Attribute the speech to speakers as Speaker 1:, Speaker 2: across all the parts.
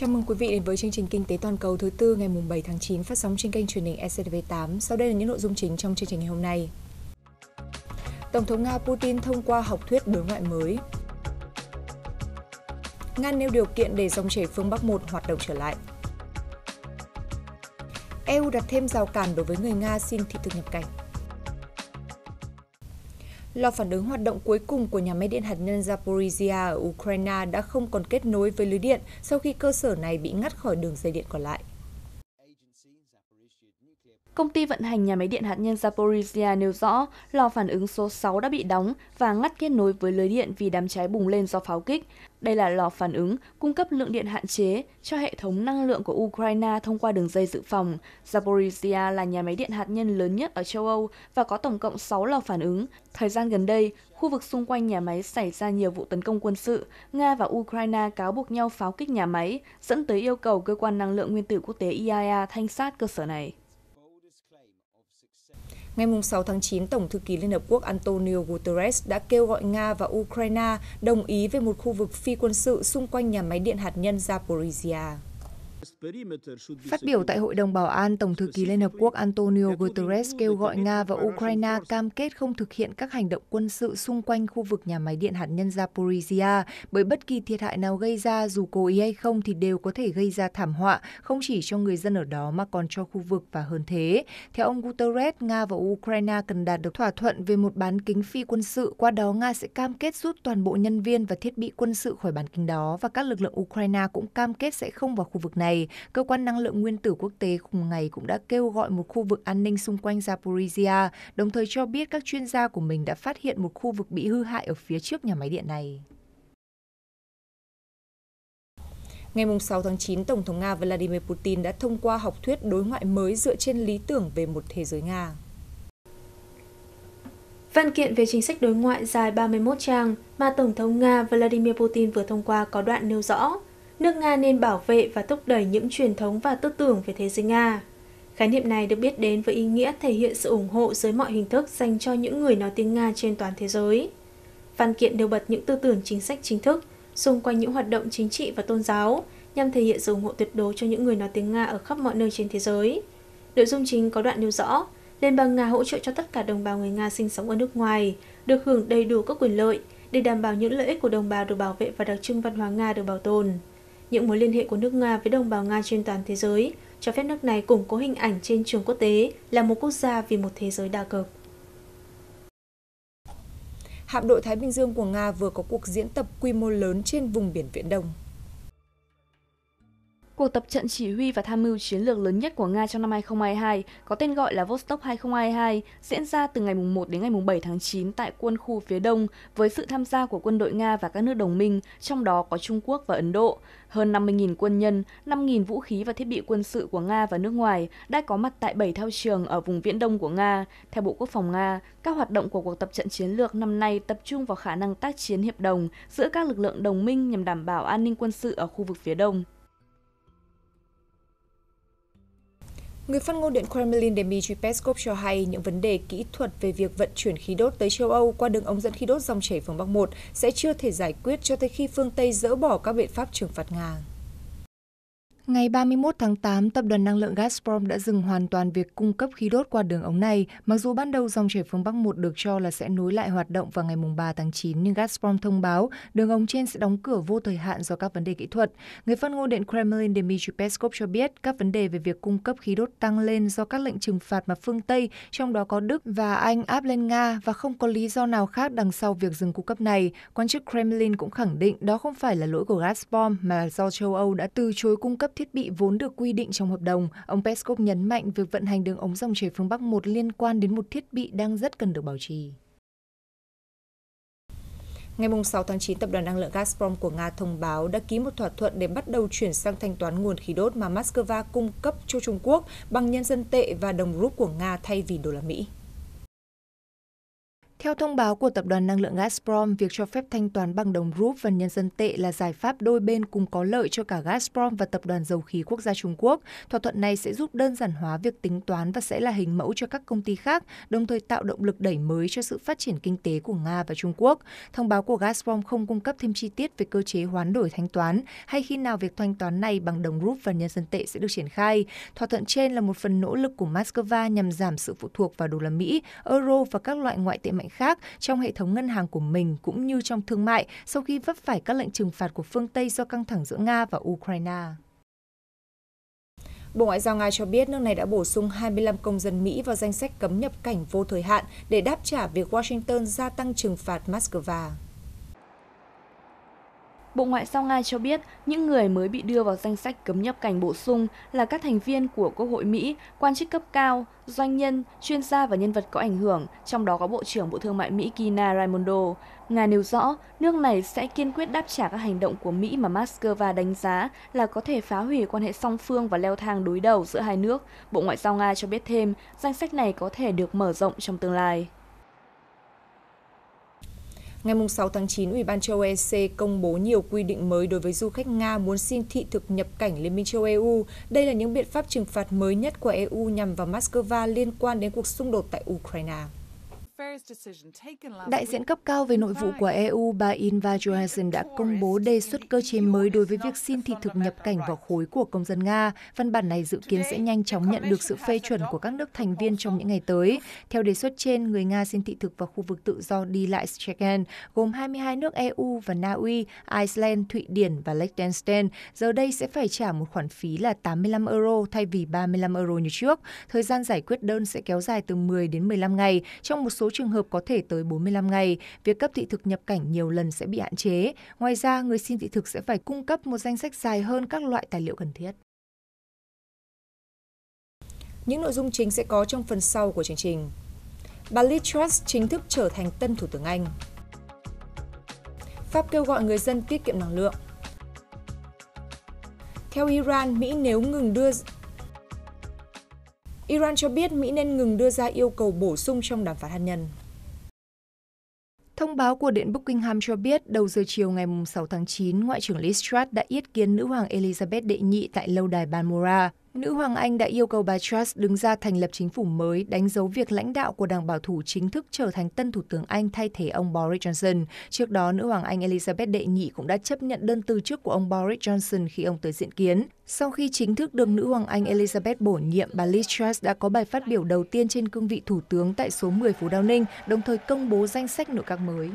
Speaker 1: Chào mừng quý vị đến với chương trình Kinh tế Toàn cầu thứ tư ngày 7 tháng 9 phát sóng trên kênh truyền hình SCTV8. Sau đây là những nội dung chính trong chương trình ngày hôm nay. Tổng thống Nga Putin thông qua học thuyết đối ngoại mới. Nga nêu điều kiện để dòng chảy phương Bắc 1 hoạt động trở lại. EU đặt thêm rào cản đối với người Nga xin thị thực nhập cảnh. Lò phản ứng hoạt động cuối cùng của nhà máy điện hạt nhân Zaporizhia ở Ukraine đã không còn kết nối với lưới điện sau khi cơ sở này bị ngắt khỏi đường dây điện còn lại.
Speaker 2: Công ty vận hành nhà máy điện hạt nhân Zaporizhia nêu rõ lò phản ứng số 6 đã bị đóng và ngắt kết nối với lưới điện vì đám cháy bùng lên do pháo kích. Đây là lò phản ứng cung cấp lượng điện hạn chế cho hệ thống năng lượng của Ukraine thông qua đường dây dự phòng. Zaporizhia là nhà máy điện hạt nhân lớn nhất ở châu Âu và có tổng cộng 6 lò phản ứng. Thời gian gần đây, khu vực xung quanh nhà máy xảy ra nhiều vụ tấn công quân sự. Nga và Ukraine cáo buộc nhau pháo kích nhà máy, dẫn tới yêu cầu Cơ quan Năng lượng Nguyên tử Quốc tế IAEA e thanh sát cơ sở này.
Speaker 1: Ngày 6 tháng 9, Tổng thư ký Liên Hợp Quốc Antonio Guterres đã kêu gọi Nga và Ukraine đồng ý về một khu vực phi quân sự xung quanh nhà máy điện hạt nhân Zaporizhia. Phát biểu tại Hội đồng Bảo an, Tổng thư ký Liên Hợp Quốc Antonio Guterres kêu gọi Nga và Ukraine cam kết không thực hiện các hành động quân sự xung quanh khu vực nhà máy điện hạt nhân Zaporizhia, bởi bất kỳ thiệt hại nào gây ra dù cố ý hay không thì đều có thể gây ra thảm họa, không chỉ cho người dân ở đó mà còn cho khu vực và hơn thế. Theo ông Guterres, Nga và Ukraine cần đạt được thỏa thuận về một bán kính phi quân sự, qua đó Nga sẽ cam kết rút toàn bộ nhân viên và thiết bị quân sự khỏi bán kính đó và các lực lượng Ukraine cũng cam kết sẽ không vào khu vực này này, cơ quan năng lượng nguyên tử quốc tế cùng ngày cũng đã kêu gọi một khu vực an ninh xung quanh Zaporizhia, đồng thời cho biết các chuyên gia của mình đã phát hiện một khu vực bị hư hại ở phía trước nhà máy điện này. Ngày 6 tháng 9, Tổng thống Nga Vladimir Putin đã thông qua học thuyết đối ngoại mới dựa trên lý tưởng về một thế giới Nga.
Speaker 3: Văn kiện về chính sách đối ngoại dài 31 trang mà Tổng thống Nga Vladimir Putin vừa thông qua có đoạn nêu rõ nước Nga nên bảo vệ và thúc đẩy những truyền thống và tư tưởng về thế giới Nga. Khái niệm này được biết đến với ý nghĩa thể hiện sự ủng hộ dưới mọi hình thức dành cho những người nói tiếng Nga trên toàn thế giới. Văn kiện đều bật những tư tưởng chính sách chính thức xung quanh những hoạt động chính trị và tôn giáo nhằm thể hiện sự ủng hộ tuyệt đối cho những người nói tiếng Nga ở khắp mọi nơi trên thế giới. Nội dung chính có đoạn nêu rõ, Liên bang Nga hỗ trợ cho tất cả đồng bào người Nga sinh sống ở nước ngoài được hưởng đầy đủ các quyền lợi để đảm bảo những lợi ích của đồng bào được bảo vệ và đặc trưng văn hóa Nga được bảo tồn những mối liên hệ của nước Nga với đồng bào Nga trên toàn thế giới, cho phép nước này củng cố hình ảnh trên trường quốc tế là một quốc gia vì một thế giới đa cực.
Speaker 1: Hạm đội Thái Bình Dương
Speaker 3: của Nga vừa có
Speaker 1: cuộc diễn tập quy mô lớn trên vùng biển Viễn Đông.
Speaker 2: Cuộc tập trận chỉ huy và tham mưu chiến lược lớn nhất của Nga trong năm 2022 có tên gọi là Vostok 2022 diễn ra từ ngày 1 đến ngày 7 tháng 9 tại quân khu phía đông với sự tham gia của quân đội Nga và các nước đồng minh, trong đó có Trung Quốc và Ấn Độ. Hơn 50.000 quân nhân, 5.000 vũ khí và thiết bị quân sự của Nga và nước ngoài đã có mặt tại 7 thao trường ở vùng viễn đông của Nga. Theo Bộ Quốc phòng Nga, các hoạt động của cuộc tập trận chiến lược năm nay tập trung vào khả năng tác chiến hiệp đồng giữa các lực lượng đồng minh nhằm đảm bảo an ninh quân sự ở khu vực phía đông. Người phát ngôn Điện Kremlin
Speaker 1: Dmitry Peskov
Speaker 2: cho hay những
Speaker 1: vấn đề kỹ thuật về việc vận chuyển khí đốt tới châu Âu qua đường ống dẫn khí đốt dòng chảy phương Bắc 1 sẽ chưa thể giải quyết cho tới khi phương Tây dỡ bỏ các biện pháp trừng phạt Nga. Ngày 31 tháng 8, tập đoàn năng lượng Gazprom đã dừng hoàn toàn việc cung cấp khí đốt qua đường ống này, mặc dù ban đầu dòng chảy phương Bắc 1 được cho là sẽ nối lại hoạt động vào ngày 3 tháng 9, nhưng Gazprom thông báo đường ống trên sẽ đóng cửa vô thời hạn do các vấn đề kỹ thuật. Người phát ngôn Điện Kremlin Dmitry Peskov cho biết các vấn đề về việc cung cấp khí đốt tăng lên do các lệnh trừng phạt mà phương Tây, trong đó có Đức và Anh áp lên Nga và không có lý do nào khác đằng sau việc dừng cung cấp này. Quan chức Kremlin cũng khẳng định đó không phải là lỗi của Gazprom mà do châu Âu đã từ chối cung cấp cấp thiết bị vốn được quy định trong hợp đồng, ông Peskov nhấn mạnh việc vận hành đường ống dòng chảy phương Bắc 1 liên quan đến một thiết bị đang rất cần được bảo trì. Ngày 6 tháng 9, Tập đoàn Năng lượng Gazprom của Nga thông báo đã ký một thỏa thuận để bắt đầu chuyển sang thanh toán nguồn khí đốt mà Moscow cung cấp cho Trung Quốc bằng nhân dân tệ và đồng rút của Nga thay vì đô la Mỹ. Theo thông báo của Tập đoàn Năng lượng Gazprom, việc cho phép thanh toán bằng đồng rúp và nhân dân tệ là giải pháp đôi bên cùng có lợi cho cả Gazprom và Tập đoàn Dầu khí Quốc gia Trung Quốc. Thỏa thuận này sẽ giúp đơn giản hóa việc tính toán và sẽ là hình mẫu cho các công ty khác, đồng thời tạo động lực đẩy mới cho sự phát triển kinh tế của Nga và Trung Quốc. Thông báo của Gazprom không cung cấp thêm chi tiết về cơ chế hoán đổi thanh toán hay khi nào việc thanh toán này bằng đồng rúp và nhân dân tệ sẽ được triển khai. Thỏa thuận trên là một phần nỗ lực của Moscow nhằm giảm sự phụ thuộc vào đô la Mỹ, euro và các loại ngoại tệ mạnh khác trong hệ thống ngân hàng của mình cũng như trong thương mại sau khi vấp phải các lệnh trừng phạt của phương Tây do căng thẳng giữa Nga và Ukraine. Bộ Ngoại giao Nga cho biết nước này đã bổ sung 25 công dân Mỹ vào danh sách cấm nhập cảnh vô thời hạn để đáp trả việc Washington gia tăng trừng phạt Moscow.
Speaker 2: Bộ Ngoại giao Nga cho biết những người mới bị đưa vào danh sách cấm nhập cảnh bổ sung là các thành viên của Quốc hội Mỹ, quan chức cấp cao, doanh nhân, chuyên gia và nhân vật có ảnh hưởng, trong đó có Bộ trưởng Bộ Thương mại Mỹ Gina Raimondo. Nga nêu rõ nước này sẽ kiên quyết đáp trả các hành động của Mỹ mà Moscow đánh giá là có thể phá hủy quan hệ song phương và leo thang đối đầu giữa hai nước. Bộ Ngoại giao Nga cho biết thêm, danh sách này có thể được mở rộng trong tương lai. Ngày 6 tháng 9, Ủy ban
Speaker 1: châu EC công bố nhiều quy định mới đối với du khách Nga muốn xin thị thực nhập cảnh Liên minh châu EU. E Đây là những biện pháp trừng phạt mới nhất của EU nhằm vào Moscow liên quan đến cuộc xung đột tại Ukraine.
Speaker 2: Đại diện cấp cao về nội vụ
Speaker 1: của EU bà Inva Johansson đã công bố đề xuất cơ chế mới đối với việc xin thị thực nhập cảnh vào khối của công dân Nga. Văn bản này dự kiến sẽ nhanh chóng nhận được sự phê chuẩn của các nước thành viên trong những ngày tới. Theo đề xuất trên, người Nga xin thị thực vào khu vực tự do đi lại Schengen, gồm 22 nước EU và Na Uy, Iceland, Thụy Điển và Liechtenstein, giờ đây sẽ phải trả một khoản phí là 85 euro thay vì 35 euro như trước. Thời gian giải quyết đơn sẽ kéo dài từ 10 đến 15 ngày. Trong một số trường hợp có thể tới 45 ngày, việc cấp thị thực nhập cảnh nhiều lần sẽ bị hạn chế. Ngoài ra, người xin thị thực sẽ phải cung cấp một danh sách dài hơn các loại tài liệu cần thiết. Những nội dung chính sẽ có trong phần sau của chương trình. Bà Liz Truss chính thức trở thành tân Thủ tướng Anh. Pháp kêu gọi người dân tiết kiệm năng lượng. Theo Iran, Mỹ nếu ngừng đưa Iran cho biết Mỹ nên ngừng đưa ra yêu cầu bổ sung trong đàm phán hạt nhân. Thông báo của Điện Buckingham cho biết đầu giờ chiều ngày 6 tháng 9, Ngoại trưởng Liz Truss đã yết kiến nữ hoàng Elizabeth đệ nhị tại lâu đài Balmoral. Nữ hoàng Anh đã yêu cầu bà Truss đứng ra thành lập chính phủ mới, đánh dấu việc lãnh đạo của đảng bảo thủ chính thức trở thành tân thủ tướng Anh thay thế ông Boris Johnson. Trước đó, nữ hoàng Anh Elizabeth đệ nhị cũng đã chấp nhận đơn từ chức của ông Boris Johnson khi ông tới diện kiến. Sau khi chính thức được nữ hoàng Anh Elizabeth bổ nhiệm, bà Liz Truss đã có bài phát biểu đầu tiên trên cương vị thủ tướng tại số 10 phố Downing, đồng thời công bố danh sách nội các mới.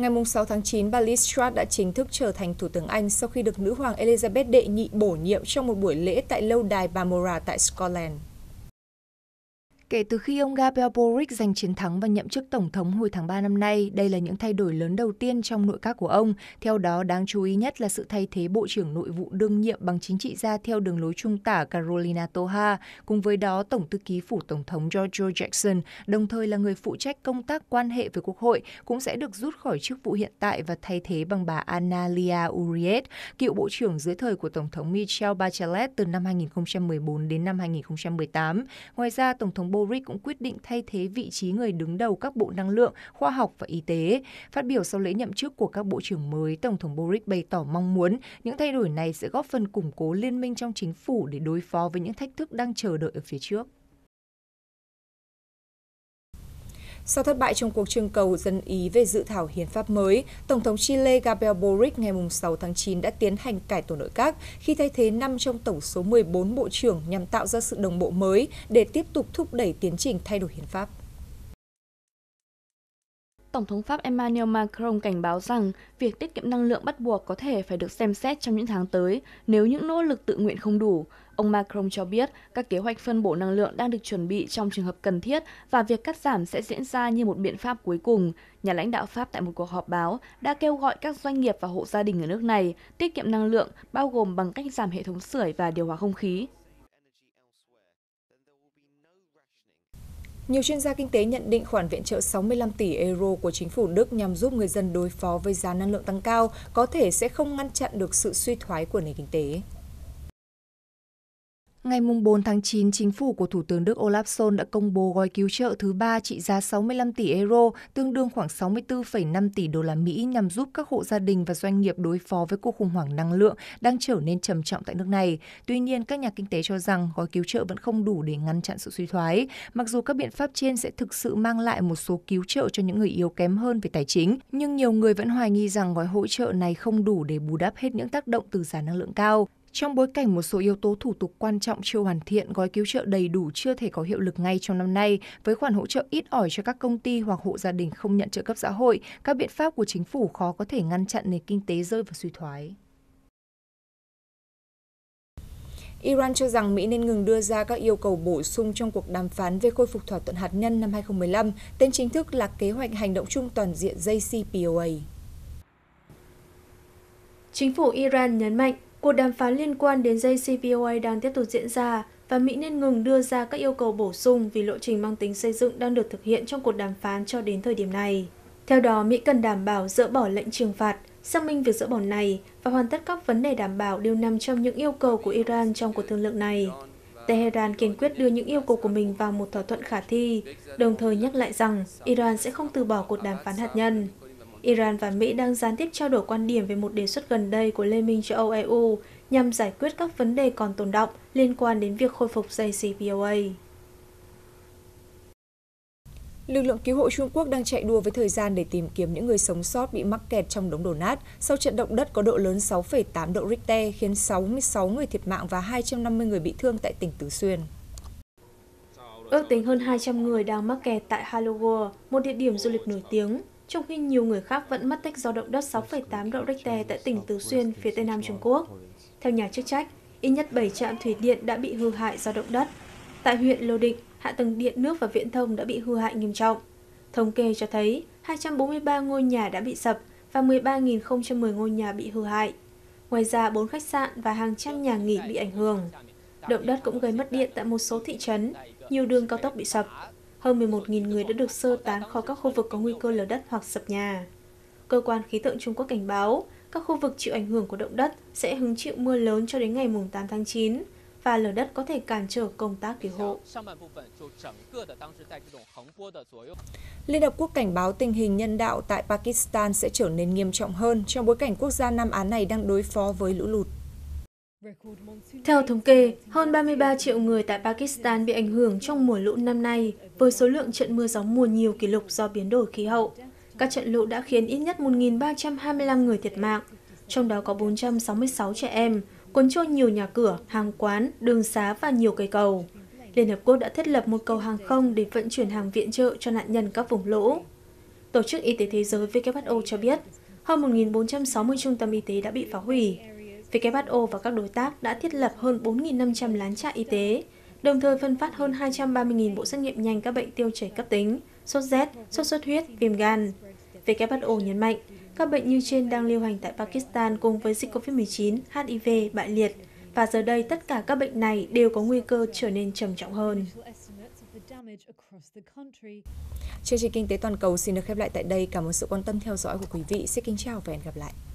Speaker 1: Ngày 6 tháng 9, bà Liz Truss đã chính thức trở thành Thủ tướng Anh sau khi được nữ hoàng Elizabeth đệ nhị bổ nhiệm trong một buổi lễ tại lâu đài Balmoral tại Scotland. Kể từ khi ông Gabriel Boric giành chiến thắng và nhậm chức Tổng thống hồi tháng 3 năm nay, đây là những thay đổi lớn đầu tiên trong nội các của ông. Theo đó, đáng chú ý nhất là sự thay thế Bộ trưởng Nội vụ đương nhiệm bằng chính trị gia theo đường lối trung tả Carolina Toha, cùng với đó Tổng thư ký phủ Tổng thống George Jackson, đồng thời là người phụ trách công tác quan hệ với Quốc hội, cũng sẽ được rút khỏi chức vụ hiện tại và thay thế bằng bà Analia Uriet, cựu Bộ trưởng dưới thời của Tổng thống Michelle Bachelet từ năm 2014 đến năm 2018. Ngoài ra, Tổng thống Boric Boric cũng quyết định thay thế vị trí người đứng đầu các bộ năng lượng, khoa học và y tế. Phát biểu sau lễ nhậm chức của các bộ trưởng mới, Tổng thống Boris bày tỏ mong muốn những thay đổi này sẽ góp phần củng cố liên minh trong chính phủ để đối phó với những thách thức đang chờ đợi ở phía trước. Sau thất bại trong cuộc trưng cầu dân Ý về dự thảo hiến pháp mới, Tổng thống Chile Gabriel Boric ngày 6 tháng 9 đã tiến hành cải tổ nội các khi thay thế 5 trong tổng số 14 bộ trưởng nhằm tạo ra sự đồng bộ mới để
Speaker 2: tiếp tục thúc đẩy tiến trình thay đổi hiến pháp. Tổng thống Pháp Emmanuel Macron cảnh báo rằng việc tiết kiệm năng lượng bắt buộc có thể phải được xem xét trong những tháng tới nếu những nỗ lực tự nguyện không đủ. Ông Macron cho biết các kế hoạch phân bổ năng lượng đang được chuẩn bị trong trường hợp cần thiết và việc cắt giảm sẽ diễn ra như một biện pháp cuối cùng. Nhà lãnh đạo Pháp tại một cuộc họp báo đã kêu gọi các doanh nghiệp và hộ gia đình ở nước này tiết kiệm năng lượng bao gồm bằng cách giảm hệ thống sưởi và điều hòa không khí.
Speaker 1: Nhiều chuyên gia kinh tế nhận định khoản viện trợ 65 tỷ euro của chính phủ Đức nhằm giúp người dân đối phó với giá năng lượng tăng cao có thể sẽ không ngăn chặn được sự suy thoái của nền kinh tế. Ngày 4 tháng 9, chính phủ của Thủ tướng Đức Olaf Scholz đã công bố gói cứu trợ thứ ba trị giá 65 tỷ euro, tương đương khoảng 64,5 tỷ đô la Mỹ nhằm giúp các hộ gia đình và doanh nghiệp đối phó với cuộc khủng hoảng năng lượng đang trở nên trầm trọng tại nước này. Tuy nhiên, các nhà kinh tế cho rằng gói cứu trợ vẫn không đủ để ngăn chặn sự suy thoái, mặc dù các biện pháp trên sẽ thực sự mang lại một số cứu trợ cho những người yếu kém hơn về tài chính, nhưng nhiều người vẫn hoài nghi rằng gói hỗ trợ này không đủ để bù đắp hết những tác động từ giá năng lượng cao trong bối cảnh một số yếu tố thủ tục quan trọng chưa hoàn thiện, gói cứu trợ đầy đủ chưa thể có hiệu lực ngay trong năm nay, với khoản hỗ trợ ít ỏi cho các công ty hoặc hộ gia đình không nhận trợ cấp xã hội, các biện pháp của chính phủ khó có thể ngăn chặn nền kinh tế rơi vào suy thoái. Iran cho rằng Mỹ nên ngừng đưa ra các yêu cầu bổ sung trong cuộc đàm phán về khôi phục thỏa thuận hạt nhân năm 2015, tên chính thức là Kế hoạch Hành động chung toàn diện
Speaker 3: JCPOA. Chính phủ Iran nhấn mạnh Cuộc đàm phán liên quan đến JCPOA đang tiếp tục diễn ra và Mỹ nên ngừng đưa ra các yêu cầu bổ sung vì lộ trình mang tính xây dựng đang được thực hiện trong cuộc đàm phán cho đến thời điểm này. Theo đó, Mỹ cần đảm bảo dỡ bỏ lệnh trừng phạt, xác minh việc dỡ bỏ này và hoàn tất các vấn đề đảm bảo đều nằm trong những yêu cầu của Iran trong cuộc thương lượng này. Tehran kiên quyết đưa những yêu cầu của mình vào một thỏa thuận khả thi, đồng thời nhắc lại rằng Iran sẽ không từ bỏ cuộc đàm phán hạt nhân. Iran và Mỹ đang gián tiếp trao đổi quan điểm về một đề xuất gần đây của Liên minh châu Âu EU nhằm giải quyết các vấn đề còn tồn động liên quan đến việc khôi phục JCPOA.
Speaker 1: Lực lượng cứu hộ Trung Quốc đang chạy đua với thời gian để tìm kiếm những người sống sót bị mắc kẹt trong đống đổ nát sau trận động đất có độ lớn 6,8 độ Richter khiến 66 người thiệt mạng và 250 người bị thương tại tỉnh Tứ Xuyên.
Speaker 3: Ước tính hơn 200 người đang mắc kẹt tại Halogo, một địa điểm du lịch nổi tiếng trong khi nhiều người khác vẫn mất tích do động đất 6,8 độ Richter tại tỉnh Tứ Xuyên, phía tây nam Trung Quốc. Theo nhà chức trách, ít nhất 7 trạm thủy điện đã bị hư hại do động đất. Tại huyện Lô Định, hạ tầng điện nước và viễn thông đã bị hư hại nghiêm trọng. Thống kê cho thấy 243 ngôi nhà đã bị sập và 13.010 ngôi nhà bị hư hại. Ngoài ra, 4 khách sạn và hàng trăm nhà nghỉ bị ảnh hưởng. Động đất cũng gây mất điện tại một số thị trấn, nhiều đường cao tốc bị sập hơn 11.000 người đã được sơ tán khỏi các khu vực có nguy cơ lở đất hoặc sập nhà. Cơ quan khí tượng Trung Quốc cảnh báo, các khu vực chịu ảnh hưởng của động đất sẽ hứng chịu mưa lớn cho đến ngày 8 tháng 9 và lở đất có thể cản trở công tác cứu hộ. Liên Hợp Quốc cảnh báo tình hình nhân đạo
Speaker 1: tại Pakistan sẽ trở nên nghiêm trọng hơn trong bối cảnh quốc gia Nam Á này đang đối phó với lũ lụt.
Speaker 3: Theo thống kê, hơn 33 triệu người tại Pakistan bị ảnh hưởng trong mùa lũ năm nay, với số lượng trận mưa gió mùa nhiều kỷ lục do biến đổi khí hậu. Các trận lũ đã khiến ít nhất 1.325 người thiệt mạng, trong đó có 466 trẻ em, cuốn trôi nhiều nhà cửa, hàng quán, đường xá và nhiều cây cầu. Liên Hợp Quốc đã thiết lập một cầu hàng không để vận chuyển hàng viện trợ cho nạn nhân các vùng lũ. Tổ chức Y tế Thế giới WHO cho biết, hơn 1.460 trung tâm y tế đã bị phá hủy, WHO và các đối tác đã thiết lập hơn 4.500 lán trại y tế, đồng thời phân phát hơn 230.000 bộ xét nghiệm nhanh các bệnh tiêu chảy cấp tính, sốt rét, sốt xuất huyết, viêm gan. WHO nhấn mạnh, các bệnh như trên đang lưu hành tại Pakistan cùng với dịch COVID-19, HIV, bại liệt, và giờ đây tất cả các bệnh này đều có nguy cơ trở nên trầm trọng hơn. Chương trình Kinh tế Toàn cầu xin được khép lại tại đây. Cảm ơn sự
Speaker 1: quan tâm theo dõi của quý vị. Xin kính chào và hẹn gặp lại.